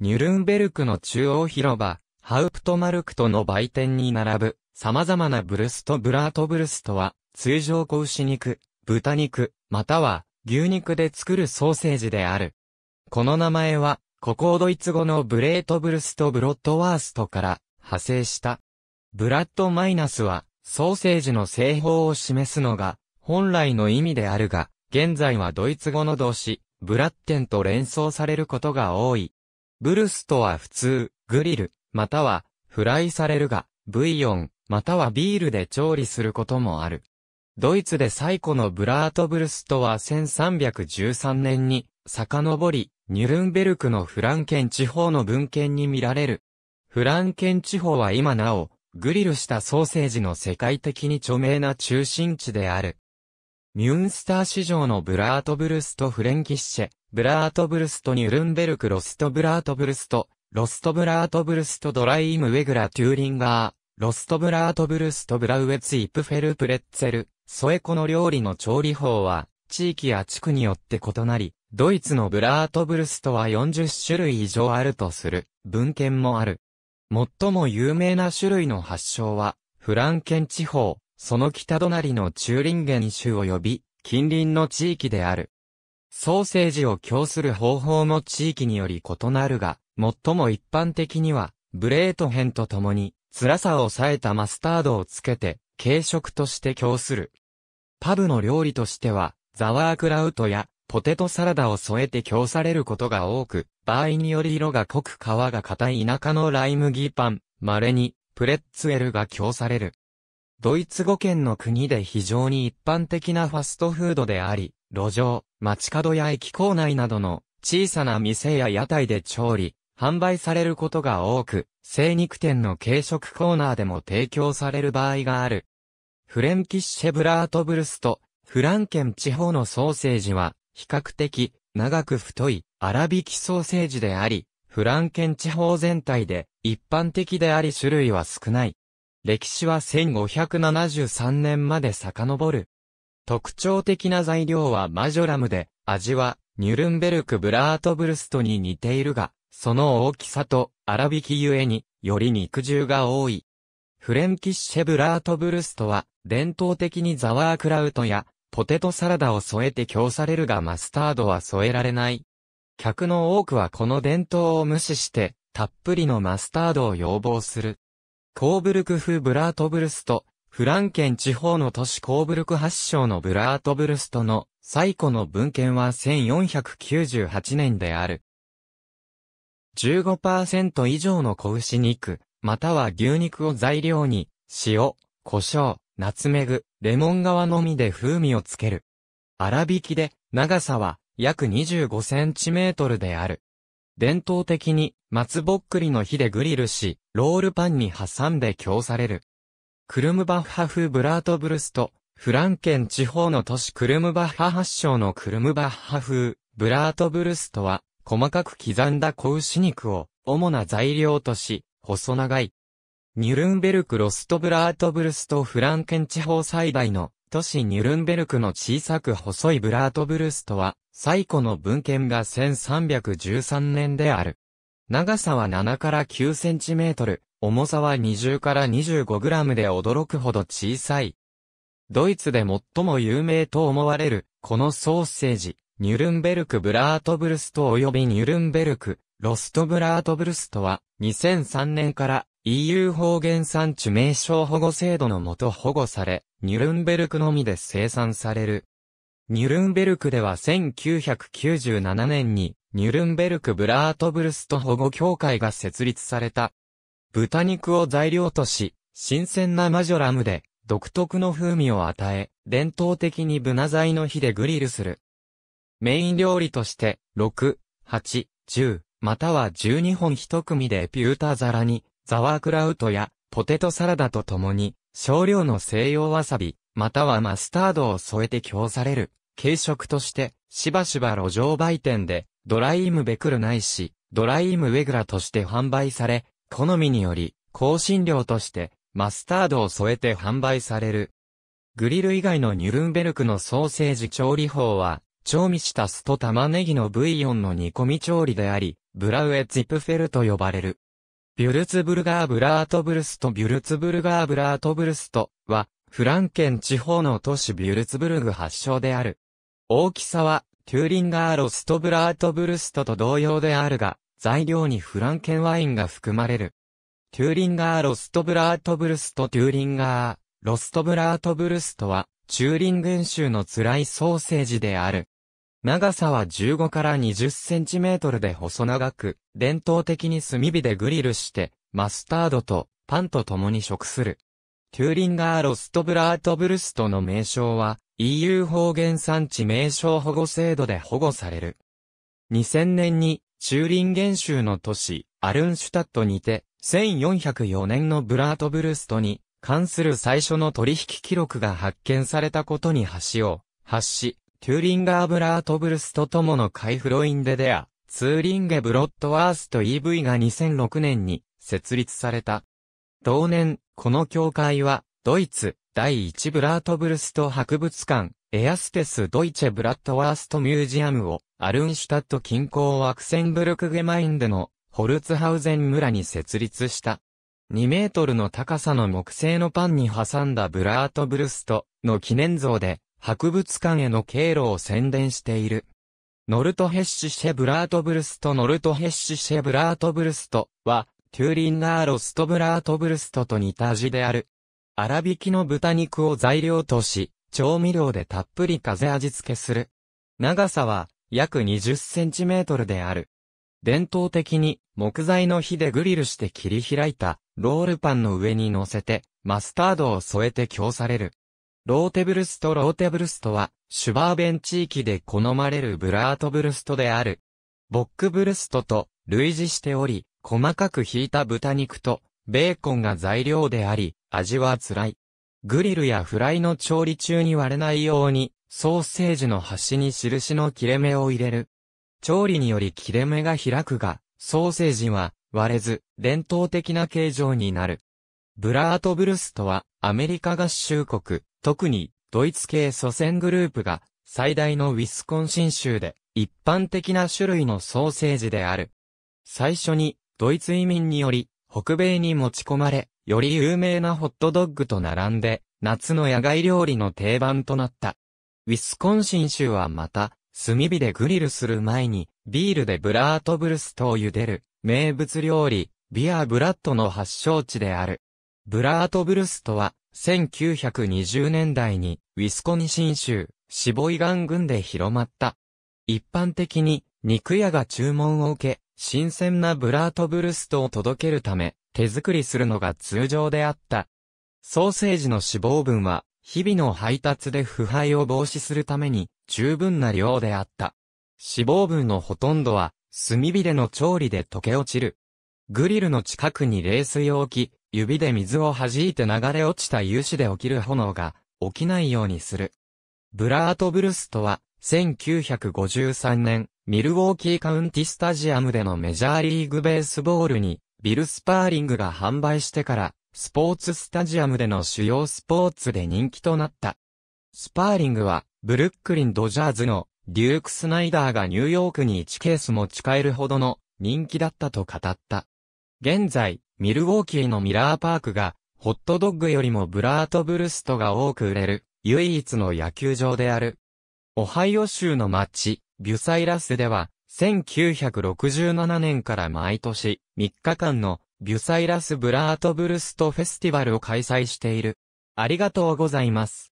ニュルンベルクの中央広場、ハウプトマルクトの売店に並ぶ、様々なブルストブラートブルストは、通常子牛肉、豚肉、または牛肉で作るソーセージである。この名前は、こをドイツ語のブレートブルストブロットワーストから派生した。ブラッドマイナスは、ソーセージの製法を示すのが、本来の意味であるが、現在はドイツ語の動詞、ブラッテンと連想されることが多い。ブルスとは普通、グリル、または、フライされるが、ブイヨン、またはビールで調理することもある。ドイツで最古のブラートブルストは1313年に、遡り、ニュルンベルクのフランケン地方の文献に見られる。フランケン地方は今なお、グリルしたソーセージの世界的に著名な中心地である。ミュンスター市場のブラートブルストフレンキッシェ、ブラートブルストニュルンベルクロストブラートブルスト、ロストブラートブルストドライムウェグラトゥーリンガー、ロストブラートブルストブラウエツイプフェルプレッツェル、ソエコの料理の調理法は、地域や地区によって異なり、ドイツのブラートブルストは40種類以上あるとする、文献もある。最も有名な種類の発祥は、フランケン地方、その北隣のチューリンゲン州及び近隣の地域である。ソーセージを供する方法も地域により異なるが、最も一般的には、ブレート編とともに、辛さを抑えたマスタードをつけて、軽食として供する。パブの料理としては、ザワークラウトやポテトサラダを添えて供されることが多く、場合により色が濃く皮が硬い田舎のライ麦パン、稀にプレッツェルが供される。ドイツ語圏の国で非常に一般的なファストフードであり、路上、街角や駅構内などの小さな店や屋台で調理、販売されることが多く、精肉店の軽食コーナーでも提供される場合がある。フレンキッシェブラートブルスト、フランケン地方のソーセージは、比較的、長く太い、粗挽きソーセージであり、フランケン地方全体で、一般的であり種類は少ない。歴史は1573年まで遡る。特徴的な材料はマジョラムで、味はニュルンベルクブラートブルストに似ているが、その大きさと粗挽きゆえにより肉汁が多い。フレンキッシェブラートブルストは伝統的にザワークラウトやポテトサラダを添えて供されるがマスタードは添えられない。客の多くはこの伝統を無視してたっぷりのマスタードを要望する。コーブルク風ブラートブルスト、フランケン地方の都市コーブルク発祥のブラートブルストの最古の文献は1498年である。15%以上の子牛肉、または牛肉を材料に、塩、胡椒、ナツメグ、レモン側のみで風味をつける。粗挽きで、長さは約25センチメートルである。伝統的に松ぼっくりの火でグリルし、ロールパンに挟んで供される。クルムバッハ風ブラートブルスト、フランケン地方の都市クルムバッハ発祥のクルムバッハ風ブラートブルストは、細かく刻んだ子牛肉を主な材料とし、細長い。ニュルンベルクロストブラートブルストフランケン地方最大の都市ニュルンベルクの小さく細いブラートブルストは、最古の文献が1313年である。長さは7から9センチメートル、重さは20から25グラムで驚くほど小さい。ドイツで最も有名と思われる、このソーセージ、ニュルンベルクブラートブルスト及びニュルンベルク、ロストブラートブルストは、2003年から EU 方言産地名称保護制度のもと保護され、ニュルンベルクのみで生産される。ニュルンベルクでは1997年に、ニュルンベルクブラートブルスト保護協会が設立された。豚肉を材料とし、新鮮なマジョラムで、独特の風味を与え、伝統的にブナ材の火でグリルする。メイン料理として、6、8、10、または12本一組でピュータ皿に、ザワークラウトやポテトサラダと共に、少量の西洋わさび、またはマスタードを添えて供される、軽食として、しばしば路上売店で、ドライイムベクルないし、ドライイムウェグラとして販売され、好みにより、香辛料として、マスタードを添えて販売される。グリル以外のニュルンベルクのソーセージ調理法は、調味した酢と玉ねぎのブイヨンの煮込み調理であり、ブラウエツィプフェルと呼ばれる。ビュルツブルガーブラートブルストビュルツブルガーブラートブルストは、フランケン地方の都市ビュルツブルグ発祥である。大きさは、トゥーリンガーロストブラートブルストと同様であるが、材料にフランケンワインが含まれる。トゥーリンガーロストブラートブルストトゥーリンガー、ロストブラートブルストは、チューリン群衆州の辛いソーセージである。長さは15から20センチメートルで細長く、伝統的に炭火でグリルして、マスタードとパンと共に食する。トゥーリンガーロストブラートブルストの名称は EU 方言産地名称保護制度で保護される。2000年にチューリンゲン州の都市アルンシュタットにて1404年のブラートブルストに関する最初の取引記録が発見されたことに橋を発し、トゥーリンガー・ブラート・ブルスと友のイフロインデデア、ツーリンゲ・ブロッドワースト EV が2006年に設立された。同年、この協会は、ドイツ、第1ブラートブルスト博物館、エアステス・ドイチェ・ブラッドワースト・ミュージアムを、アルンシュタット近郊アクセンブルク・ゲマインデの、ホルツハウゼン村に設立した。2メートルの高さの木製のパンに挟んだブラートブルストの記念像で、博物館への経路を宣伝している。ノルトヘッシュシェブラートブルストノルトヘッシュシェブラートブルストは、テューリンガーロストブラートブルストと似た味である。粗挽きの豚肉を材料とし、調味料でたっぷり風味付けする。長さは約20センチメートルである。伝統的に木材の火でグリルして切り開いたロールパンの上に乗せてマスタードを添えて供される。ローテブルストローテブルストは、シュバーベン地域で好まれるブラートブルストである。ボックブルストと類似しており、細かくひいた豚肉とベーコンが材料であり、味は辛い。グリルやフライの調理中に割れないように、ソーセージの端に印の切れ目を入れる。調理により切れ目が開くが、ソーセージは割れず、伝統的な形状になる。ブラートブルストは、アメリカ合衆国、特にドイツ系祖先グループが最大のウィスコンシン州で一般的な種類のソーセージである。最初にドイツ移民により北米に持ち込まれ、より有名なホットドッグと並んで夏の野外料理の定番となった。ウィスコンシン州はまた炭火でグリルする前にビールでブラートブルストを茹でる名物料理ビアブラッドの発祥地である。ブラートブルストは1920年代にウィスコニシン州シボイガン郡で広まった。一般的に肉屋が注文を受け、新鮮なブラートブルストを届けるため、手作りするのが通常であった。ソーセージの脂肪分は、日々の配達で腐敗を防止するために、十分な量であった。脂肪分のほとんどは、炭火での調理で溶け落ちる。グリルの近くに冷水を置き、指で水を弾いて流れ落ちた油脂で起きる炎が起きないようにする。ブラート・ブルストは、1953年、ミルウォーキーカウンティスタジアムでのメジャーリーグベースボールに、ビルスパーリングが販売してから、スポーツスタジアムでの主要スポーツで人気となった。スパーリングは、ブルックリン・ドジャーズのデューク・スナイダーがニューヨークに1ケース持ち帰るほどの人気だったと語った。現在、ミルウォーキーのミラーパークが、ホットドッグよりもブラートブルストが多く売れる、唯一の野球場である。オハイオ州の町、ビュサイラスでは、1967年から毎年、3日間の、ビュサイラスブラートブルストフェスティバルを開催している。ありがとうございます。